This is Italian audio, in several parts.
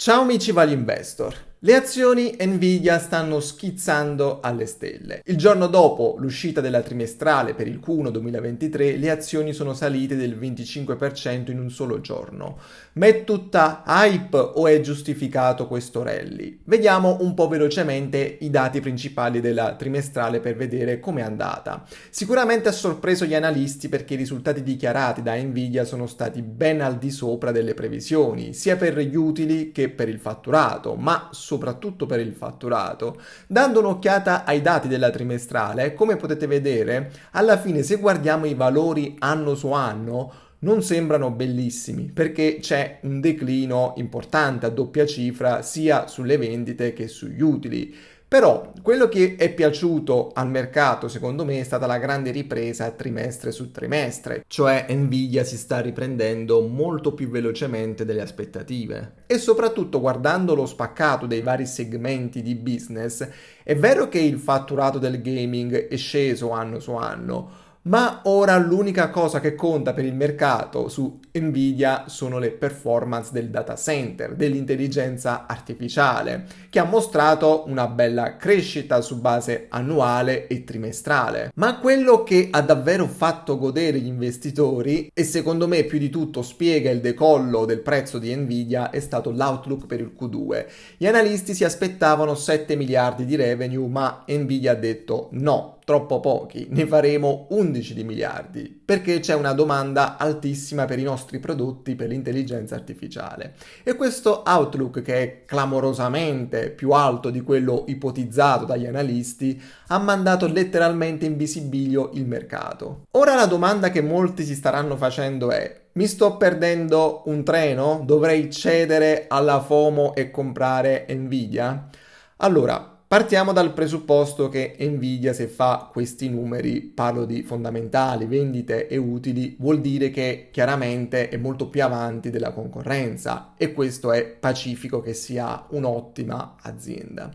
Ciao amici Value Investor. Le azioni Nvidia stanno schizzando alle stelle. Il giorno dopo l'uscita della trimestrale per il Q1 2023, le azioni sono salite del 25% in un solo giorno. Ma è tutta hype o è giustificato questo rally? Vediamo un po' velocemente i dati principali della trimestrale per vedere com'è andata. Sicuramente ha sorpreso gli analisti perché i risultati dichiarati da Nvidia sono stati ben al di sopra delle previsioni, sia per gli utili che per il fatturato, ma soprattutto per il fatturato. Dando un'occhiata ai dati della trimestrale, come potete vedere, alla fine se guardiamo i valori anno su anno, non sembrano bellissimi perché c'è un declino importante a doppia cifra sia sulle vendite che sugli utili. Però quello che è piaciuto al mercato, secondo me, è stata la grande ripresa trimestre su trimestre, cioè Nvidia si sta riprendendo molto più velocemente delle aspettative. E soprattutto guardando lo spaccato dei vari segmenti di business, è vero che il fatturato del gaming è sceso anno su anno, ma ora l'unica cosa che conta per il mercato su Nvidia sono le performance del data center, dell'intelligenza artificiale, che ha mostrato una bella crescita su base annuale e trimestrale. Ma quello che ha davvero fatto godere gli investitori e secondo me più di tutto spiega il decollo del prezzo di Nvidia è stato l'outlook per il Q2. Gli analisti si aspettavano 7 miliardi di revenue, ma Nvidia ha detto no, troppo pochi, ne faremo 11 di miliardi, perché c'è una domanda altissima per i nostri prodotti per l'intelligenza artificiale. E questo outlook, che è clamorosamente più alto di quello ipotizzato dagli analisti, ha mandato letteralmente in visibilio il mercato. Ora la domanda che molti si staranno facendo è mi sto perdendo un treno? Dovrei cedere alla FOMO e comprare Nvidia? Allora, Partiamo dal presupposto che Nvidia se fa questi numeri, parlo di fondamentali, vendite e utili, vuol dire che chiaramente è molto più avanti della concorrenza e questo è pacifico che sia un'ottima azienda.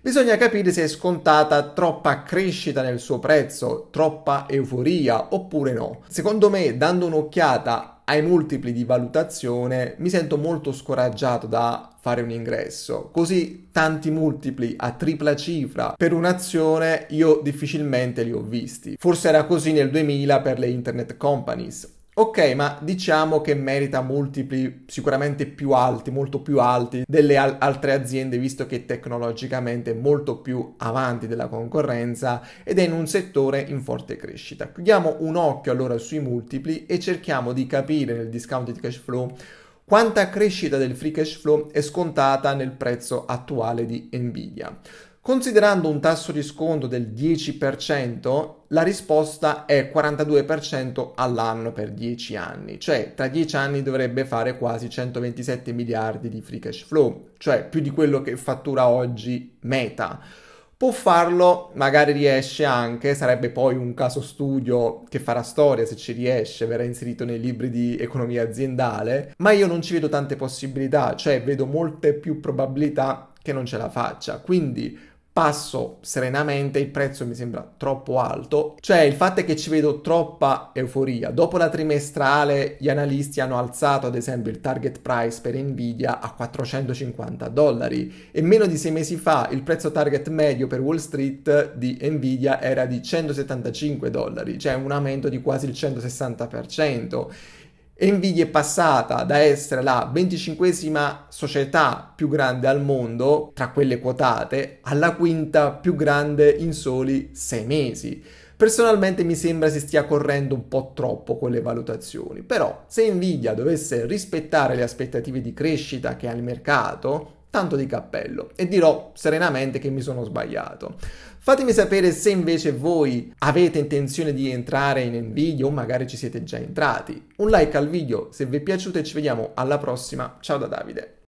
Bisogna capire se è scontata troppa crescita nel suo prezzo, troppa euforia oppure no. Secondo me, dando un'occhiata ai multipli di valutazione mi sento molto scoraggiato da fare un ingresso. Così tanti multipli a tripla cifra per un'azione io difficilmente li ho visti. Forse era così nel 2000 per le internet companies Ok, ma diciamo che merita multipli sicuramente più alti, molto più alti delle al- altre aziende, visto che tecnologicamente molto più avanti della concorrenza ed è in un settore in forte crescita. Chiudiamo un occhio allora sui multipli e cerchiamo di capire nel discounted cash flow quanta crescita del free cash flow è scontata nel prezzo attuale di Nvidia. Considerando un tasso di sconto del 10%, la risposta è 42% all'anno per 10 anni, cioè tra 10 anni dovrebbe fare quasi 127 miliardi di free cash flow, cioè più di quello che fattura oggi Meta. Può farlo, magari riesce anche, sarebbe poi un caso studio che farà storia se ci riesce, verrà inserito nei libri di economia aziendale, ma io non ci vedo tante possibilità, cioè vedo molte più probabilità che non ce la faccia. Quindi passo serenamente, il prezzo mi sembra troppo alto, cioè il fatto è che ci vedo troppa euforia. Dopo la trimestrale gli analisti hanno alzato ad esempio il target price per Nvidia a 450 dollari e meno di sei mesi fa il prezzo target medio per Wall Street di Nvidia era di 175 dollari, cioè un aumento di quasi il 160%. Nvidia è passata da essere la 25esima società più grande al mondo, tra quelle quotate, alla quinta più grande in soli sei mesi. Personalmente mi sembra si stia correndo un po' troppo con le valutazioni, però se Nvidia dovesse rispettare le aspettative di crescita che ha il mercato, tanto di cappello e dirò serenamente che mi sono sbagliato. Fatemi sapere se invece voi avete intenzione di entrare in Nvidia o magari ci siete già entrati. Un like al video se vi è piaciuto e ci vediamo alla prossima. Ciao da Davide.